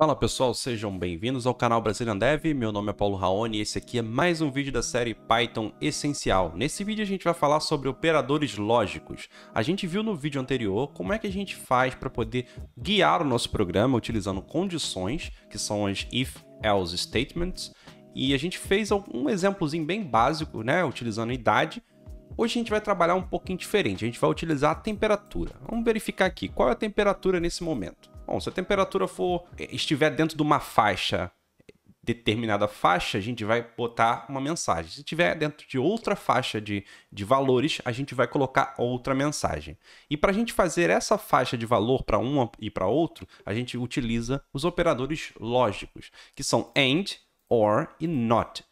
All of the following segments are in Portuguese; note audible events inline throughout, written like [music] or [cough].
Fala pessoal, sejam bem-vindos ao canal Brazilian Dev, meu nome é Paulo Raoni e esse aqui é mais um vídeo da série Python Essencial. Nesse vídeo a gente vai falar sobre operadores lógicos. A gente viu no vídeo anterior como é que a gente faz para poder guiar o nosso programa utilizando condições, que são as if-else statements, e a gente fez um exemplozinho bem básico, né, utilizando idade, Hoje a gente vai trabalhar um pouquinho diferente, a gente vai utilizar a temperatura. Vamos verificar aqui qual é a temperatura nesse momento. Bom, se a temperatura for eh, estiver dentro de uma faixa, determinada faixa, a gente vai botar uma mensagem. Se estiver dentro de outra faixa de, de valores, a gente vai colocar outra mensagem. E para a gente fazer essa faixa de valor para uma e para outro, a gente utiliza os operadores lógicos, que são AND, OR e NOT.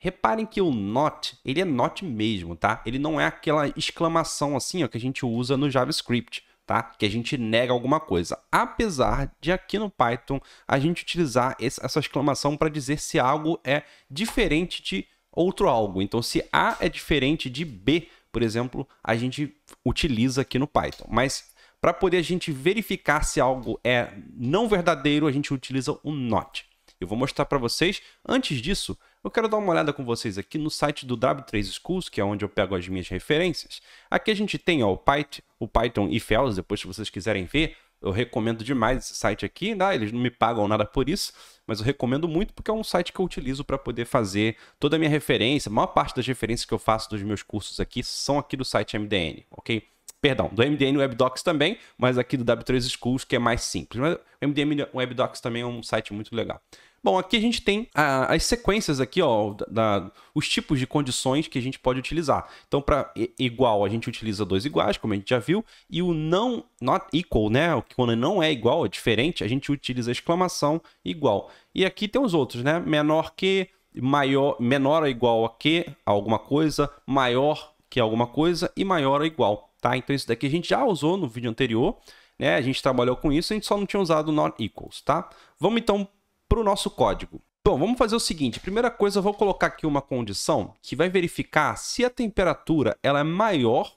Reparem que o not, ele é not mesmo, tá? Ele não é aquela exclamação assim ó, que a gente usa no JavaScript tá? Que a gente nega alguma coisa. Apesar de aqui no Python a gente utilizar esse, essa exclamação para dizer se algo é diferente de outro algo. Então, se A é diferente de B, por exemplo, a gente utiliza aqui no Python. Mas para poder a gente verificar se algo é não verdadeiro, a gente utiliza o um not. Eu vou mostrar para vocês. Antes disso, eu quero dar uma olhada com vocês aqui no site do W3 Schools, que é onde eu pego as minhas referências. Aqui a gente tem ó, o, Python, o Python e Fells, depois se vocês quiserem ver, eu recomendo demais esse site aqui, né? eles não me pagam nada por isso, mas eu recomendo muito porque é um site que eu utilizo para poder fazer toda a minha referência, a maior parte das referências que eu faço dos meus cursos aqui são aqui do site MDN, ok? Perdão, do MDN Webdocs também, mas aqui do W3 Schools que é mais simples. Mas o MDN Webdocs também é um site muito legal. Bom, aqui a gente tem a, as sequências aqui, ó, da, os tipos de condições que a gente pode utilizar. Então, para igual, a gente utiliza dois iguais, como a gente já viu, e o não, not equal, né? O que quando não é igual, é diferente, a gente utiliza a exclamação igual. E aqui tem os outros, né? Menor que, maior, menor ou igual a que alguma coisa, maior que alguma coisa e maior ou igual, tá? Então, isso daqui a gente já usou no vídeo anterior, né? A gente trabalhou com isso, a gente só não tinha usado not equals, tá? Vamos então para o nosso código. Bom, vamos fazer o seguinte. Primeira coisa, eu vou colocar aqui uma condição que vai verificar se a temperatura ela é maior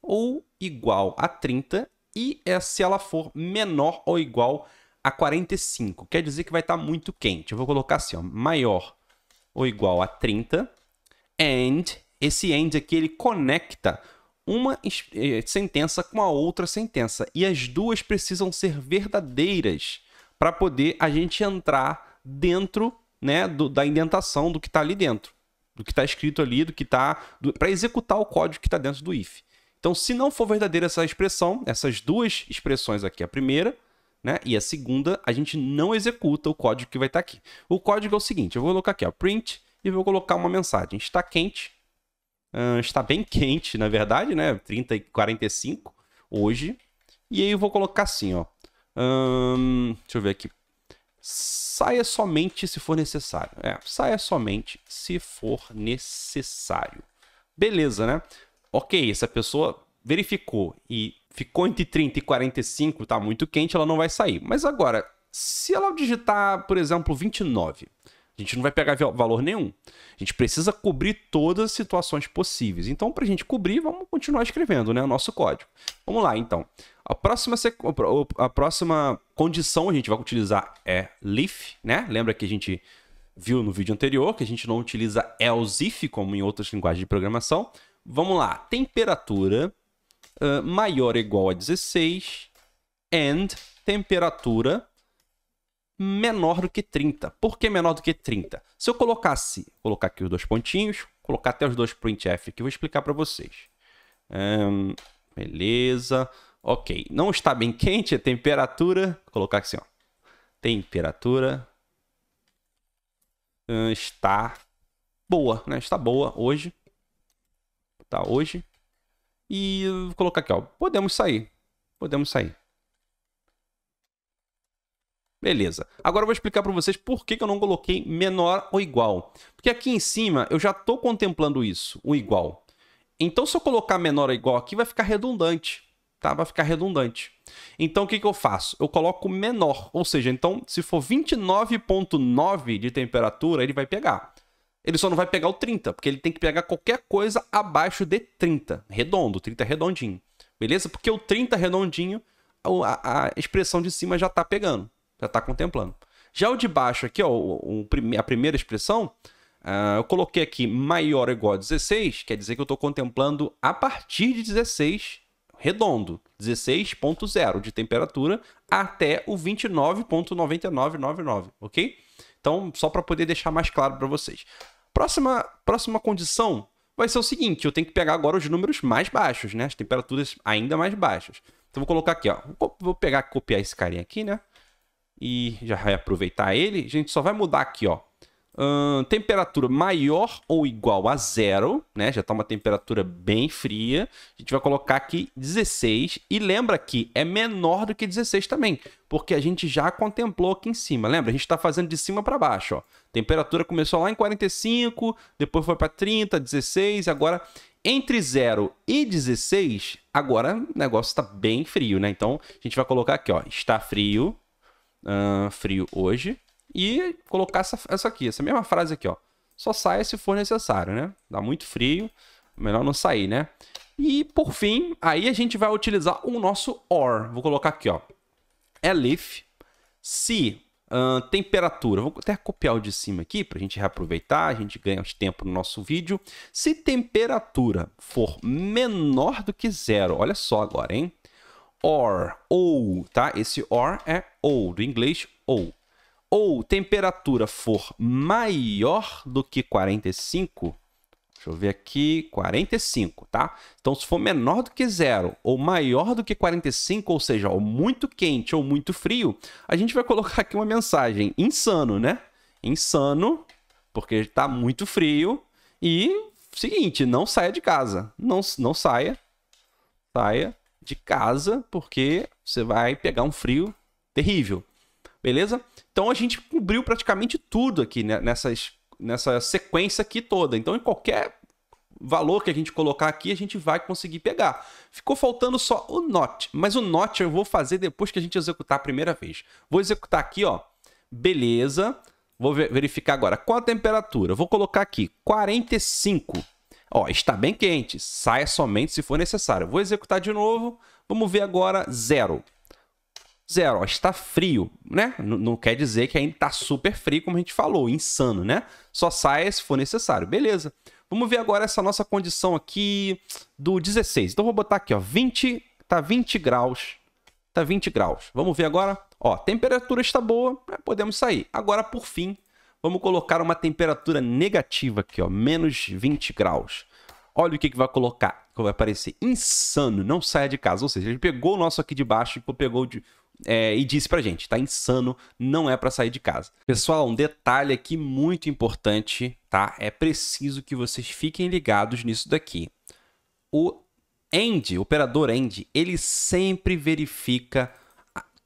ou igual a 30 e é se ela for menor ou igual a 45. Quer dizer que vai estar tá muito quente. Eu vou colocar assim, ó, maior ou igual a 30 and esse and aqui ele conecta uma eh, sentença com a outra sentença e as duas precisam ser verdadeiras para poder a gente entrar dentro né, do, da indentação do que está ali dentro, do que está escrito ali, do que está. para executar o código que está dentro do if. Então, se não for verdadeira essa expressão, essas duas expressões aqui, a primeira né, e a segunda, a gente não executa o código que vai estar tá aqui. O código é o seguinte: eu vou colocar aqui, ó, print, e vou colocar uma mensagem. Está quente, uh, está bem [laughs] quente, na verdade, né? 30 e 45 hoje. E aí eu vou colocar assim, ó. Hum, deixa eu ver aqui. Saia somente se for necessário. É, saia somente se for necessário. Beleza, né? Ok, essa pessoa verificou e ficou entre 30 e 45, tá muito quente, ela não vai sair. Mas agora, se ela digitar, por exemplo, 29, a gente não vai pegar valor nenhum. A gente precisa cobrir todas as situações possíveis. Então, para a gente cobrir, vamos continuar escrevendo né, o nosso código. Vamos lá, então. A próxima, a próxima condição a gente vai utilizar é leaf, né? Lembra que a gente viu no vídeo anterior que a gente não utiliza else if como em outras linguagens de programação. Vamos lá, temperatura uh, maior ou igual a 16 and temperatura menor do que 30. Por que menor do que 30? Se eu colocasse, colocar aqui os dois pontinhos, colocar até os dois printf que eu vou explicar para vocês. Um, beleza. Ok, não está bem quente, a é temperatura, vou colocar aqui assim, ó. Temperatura está boa, né? Está boa hoje. Está hoje. E vou colocar aqui, ó. Podemos sair. Podemos sair. Beleza. Agora eu vou explicar para vocês por que, que eu não coloquei menor ou igual. Porque aqui em cima eu já estou contemplando isso, o igual. Então se eu colocar menor ou igual aqui vai ficar redundante, tá? Vai ficar redundante. Então o que, que eu faço? Eu coloco menor, ou seja, então se for 29.9 de temperatura ele vai pegar. Ele só não vai pegar o 30, porque ele tem que pegar qualquer coisa abaixo de 30, redondo, 30 é redondinho. Beleza? Porque o 30 redondinho, a, a expressão de cima já está pegando já está contemplando. Já o de baixo aqui, ó, o, o, a primeira expressão, uh, eu coloquei aqui maior ou igual a 16, quer dizer que eu estou contemplando a partir de 16, redondo, 16.0 de temperatura até o 29.9999, ok? Então, só para poder deixar mais claro para vocês. Próxima, próxima condição vai ser o seguinte, eu tenho que pegar agora os números mais baixos, né? As temperaturas ainda mais baixas. Então, vou colocar aqui, ó. Vou pegar, copiar esse carinha aqui, né? e já vai aproveitar ele. A gente só vai mudar aqui, ó. Hum, temperatura maior ou igual a zero, né? Já está uma temperatura bem fria. A gente vai colocar aqui 16. E lembra que é menor do que 16 também, porque a gente já contemplou aqui em cima. Lembra? A gente está fazendo de cima para baixo, ó. Temperatura começou lá em 45, depois foi para 30, 16, agora entre 0 e 16, agora o negócio está bem frio, né? Então a gente vai colocar aqui, ó, está frio, uh, frio hoje e colocar essa, essa aqui, essa mesma frase aqui, ó. Só saia se for necessário, né? Dá muito frio, melhor não sair, né? E por fim, aí a gente vai utilizar o nosso or. Vou colocar aqui, ó. É se uh, temperatura, vou até copiar o de cima aqui para a gente reaproveitar, a gente ganha um tempo no nosso vídeo. Se temperatura for menor do que zero, olha só agora, hein? Or, ou, tá? Esse or é ou, do inglês ou. Ou temperatura for maior do que 45, deixa eu ver aqui, 45, tá? Então, se for menor do que zero ou maior do que 45, ou seja, ou muito quente ou muito frio, a gente vai colocar aqui uma mensagem insano, né? Insano, porque está muito frio e seguinte, não saia de casa, não, não saia, saia de casa, porque você vai pegar um frio terrível. Beleza? Então a gente cobriu praticamente tudo aqui né? Nessas, nessa sequência aqui toda. Então, em qualquer valor que a gente colocar aqui, a gente vai conseguir pegar. Ficou faltando só o not, mas o not eu vou fazer depois que a gente executar a primeira vez. Vou executar aqui, ó. Beleza. Vou verificar agora qual a temperatura. Vou colocar aqui 45. Ó, está bem quente. Saia somente se for necessário. Vou executar de novo. Vamos ver agora zero zero. Ó, está frio, né? não quer dizer que ainda está super frio, como a gente falou, insano, né? Só saia se for necessário. Beleza. Vamos ver agora essa nossa condição aqui do 16. Então vou botar aqui, ó, 20, tá 20 graus. Tá 20 graus. Vamos ver agora. Ó, temperatura está boa, né? podemos sair. Agora, por fim, vamos colocar uma temperatura negativa aqui, ó, menos 20 graus. Olha o que, que vai colocar, que vai aparecer insano, não saia de casa. Ou seja, ele pegou o nosso aqui de baixo e pegou de, é, e disse pra gente: tá insano, não é para sair de casa. Pessoal, um detalhe aqui muito importante, tá? É preciso que vocês fiquem ligados nisso daqui. O End, operador End, ele sempre verifica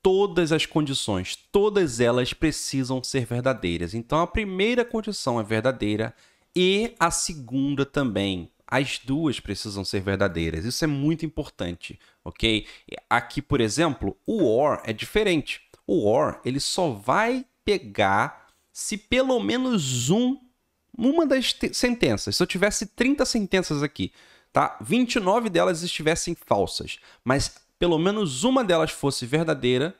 todas as condições, todas elas precisam ser verdadeiras. Então a primeira condição é verdadeira e a segunda também as duas precisam ser verdadeiras. Isso é muito importante, ok? Aqui, por exemplo, o or é diferente. O or ele só vai pegar se pelo menos um, uma das sentenças. Se eu tivesse 30 sentenças aqui, tá? 29 delas estivessem falsas, mas pelo menos uma delas fosse verdadeira,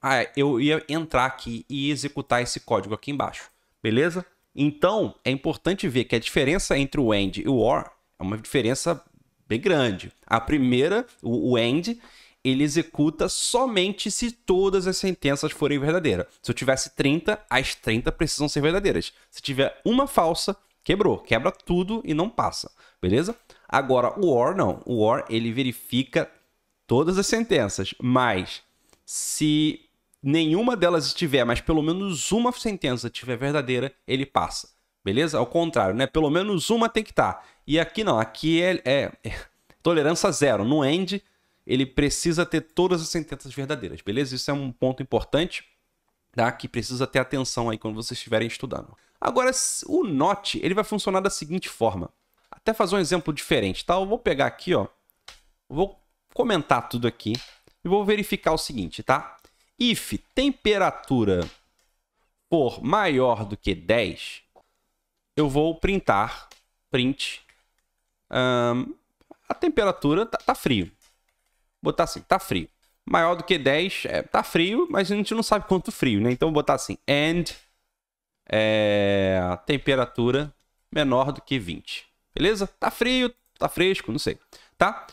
ah, eu ia entrar aqui e executar esse código aqui embaixo, beleza? Então, é importante ver que a diferença entre o and e o or é uma diferença bem grande. A primeira, o, o ele executa somente se todas as sentenças forem verdadeiras. Se eu tivesse 30, as 30 precisam ser verdadeiras. Se tiver uma falsa, quebrou, quebra tudo e não passa, beleza? Agora, o OR não. O OR ele verifica todas as sentenças, mas se nenhuma delas estiver, mas pelo menos uma sentença estiver verdadeira, ele passa. Beleza? Ao contrário, né? Pelo menos uma tem que estar. Tá. E aqui não, aqui é, é, é [laughs] tolerância zero. No end, ele precisa ter todas as sentenças verdadeiras, beleza? Isso é um ponto importante, tá? Que precisa ter atenção aí quando vocês estiverem estudando. Agora, o not, ele vai funcionar da seguinte forma. Até fazer um exemplo diferente, tá? Eu vou pegar aqui, ó. Vou comentar tudo aqui e vou verificar o seguinte, tá? if temperatura for maior do que 10, eu vou printar, print, um, a temperatura tá, tá frio. Vou botar assim, tá frio. Maior do que 10, é, tá frio, mas a gente não sabe quanto frio, né? Então vou botar assim, and é, temperatura menor do que 20. Beleza? Tá frio, tá fresco, não sei. Tá?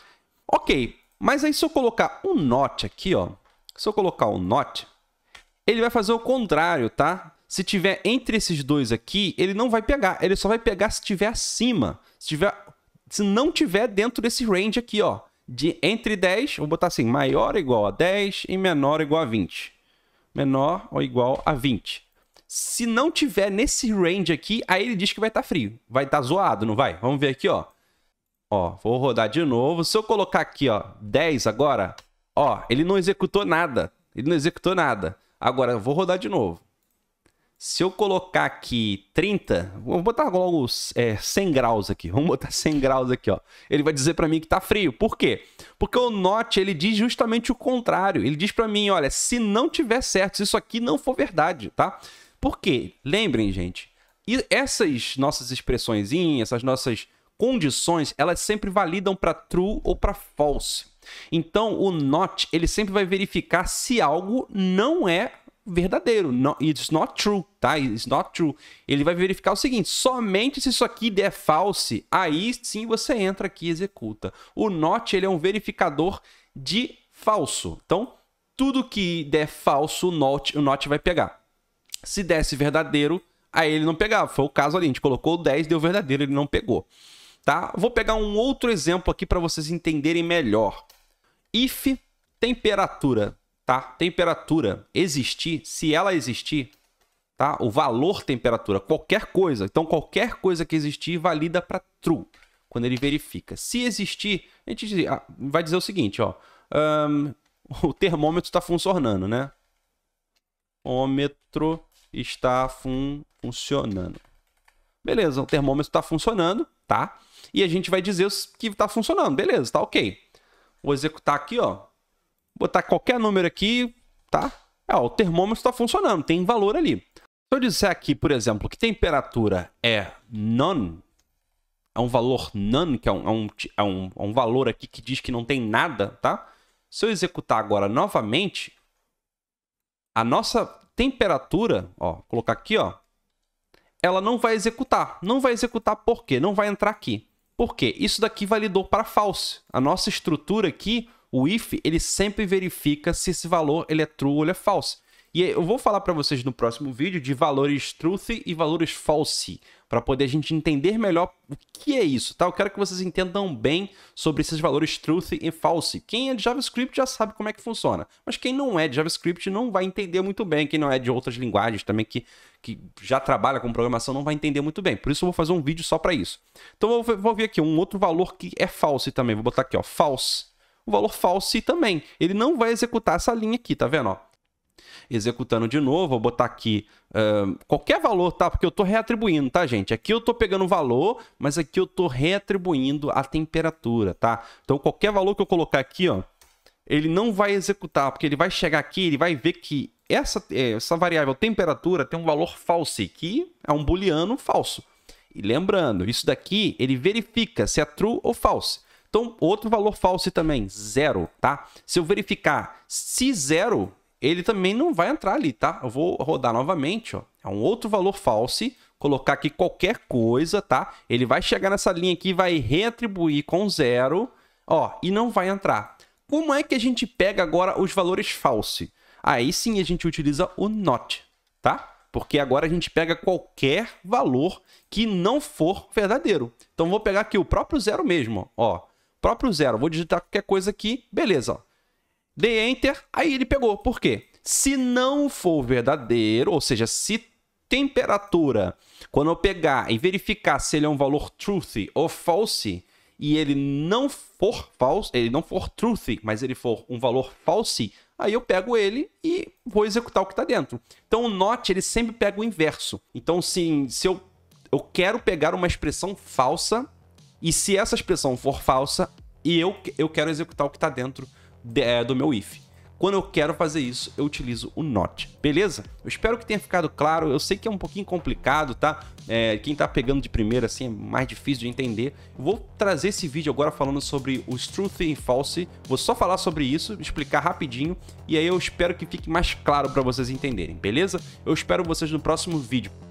Ok, mas aí se eu colocar um not aqui, ó, se eu colocar o not, ele vai fazer o contrário, tá? Se tiver entre esses dois aqui, ele não vai pegar. Ele só vai pegar se tiver acima. Se, tiver, se não tiver dentro desse range aqui, ó. De entre 10, vou botar assim, maior ou igual a 10 e menor ou igual a 20. Menor ou igual a 20. Se não tiver nesse range aqui, aí ele diz que vai estar tá frio. Vai estar tá zoado, não vai? Vamos ver aqui, ó. Ó, vou rodar de novo. Se eu colocar aqui, ó, 10 agora, Ó, ele não executou nada. Ele não executou nada. Agora, eu vou rodar de novo. Se eu colocar aqui 30, é, [laughs] vamos botar logo é, 100 graus aqui. Vamos botar 100 graus aqui, ó. Ele vai dizer para mim que tá frio. Por quê? Porque o NOT, ele diz justamente o contrário. Ele diz para mim, olha, se não tiver certo, se isso aqui não for verdade, tá? Por quê? Lembrem, gente, essas nossas expressões, essas nossas condições, elas sempre validam para true ou para false. Então, o not, ele sempre vai verificar se algo não é verdadeiro. it's not true, tá? It's not true. Ele vai verificar o seguinte: somente se isso aqui der false, aí sim você entra aqui e executa. O not, ele é um verificador de falso. Então, tudo que der falso, o not, o not vai pegar. Se desse verdadeiro, aí ele não pegava. Foi o caso ali, a gente colocou o 10, deu verdadeiro, ele não pegou. Tá? Vou pegar um outro exemplo aqui para vocês entenderem melhor if temperatura, tá? Temperatura existir, se ela existir, tá? O valor temperatura, qualquer coisa. Então, qualquer coisa que existir valida para true quando ele verifica. Se existir, a gente ah, vai dizer o seguinte, ó. Um, o termômetro está funcionando, né? Ômetro está fun funcionando. Beleza, o termômetro está funcionando, tá? E a gente vai dizer que está funcionando, beleza, está ok. Vou executar aqui, ó. Botar qualquer número aqui, tá? É, ó, o termômetro está funcionando, tem valor ali. Se eu disser aqui, por exemplo, que temperatura é none, é um valor none, que é um, é um, é um, é um valor aqui que diz que não tem nada, tá? Se eu executar agora novamente, a nossa temperatura, ó, vou colocar aqui, ó, ela não vai executar. Não vai executar por quê? Não vai entrar aqui. Porque isso daqui validou para false. A nossa estrutura aqui, o if, ele sempre verifica se esse valor ele é true ou ele é false. E eu vou falar para vocês no próximo vídeo de valores truth e valores false, para poder a gente entender melhor o que é isso, tá? Eu quero que vocês entendam bem sobre esses valores truth e false. Quem é de JavaScript já sabe como é que funciona, mas quem não é de JavaScript não vai entender muito bem, quem não é de outras linguagens também que, que já trabalha com programação não vai entender muito bem. Por isso eu vou fazer um vídeo só para isso. Então eu vou, ver aqui um outro valor que é false também, vou botar aqui, ó, false. O valor false também, ele não vai executar essa linha aqui, tá vendo, ó? Executando de novo, vou botar aqui uh, qualquer valor, tá? Porque eu estou reatribuindo, tá, gente? Aqui eu estou pegando o valor, mas aqui eu estou reatribuindo a temperatura, tá? Então, qualquer valor que eu colocar aqui, ó, ele não vai executar, porque ele vai chegar aqui, ele vai ver que essa, é, essa variável temperatura tem um valor falso que é um booleano falso. E lembrando, isso daqui ele verifica se é true ou false. Então, outro valor falso também, zero, tá? Se eu verificar se zero, ele também não vai entrar ali, tá? Eu vou rodar novamente, ó. É um outro valor false, colocar aqui qualquer coisa, tá? Ele vai chegar nessa linha aqui, vai reatribuir com zero, ó, e não vai entrar. Como é que a gente pega agora os valores false? Aí sim a gente utiliza o not, tá? Porque agora a gente pega qualquer valor que não for verdadeiro. Então vou pegar aqui o próprio zero mesmo, ó. Próprio zero, vou digitar qualquer coisa aqui, beleza, ó de enter, aí ele pegou. Por quê? Se não for verdadeiro, ou seja, se temperatura, quando eu pegar e verificar se ele é um valor truthy ou false, e ele não for false, ele não for truthy, mas ele for um valor false, aí eu pego ele e vou executar o que está dentro. Então o not ele sempre pega o inverso. Então se, se eu, eu quero pegar uma expressão falsa, e se essa expressão for falsa, e eu, eu quero executar o que está dentro é, do meu if. Quando eu quero fazer isso, eu utilizo o not, beleza? Eu espero que tenha ficado claro, eu sei que é um pouquinho complicado, tá? É, quem tá pegando de primeira, assim, é mais difícil de entender. Vou trazer esse vídeo agora falando sobre os truth e false, vou só falar sobre isso, explicar rapidinho, e aí eu espero que fique mais claro para vocês entenderem, beleza? Eu espero vocês no próximo vídeo.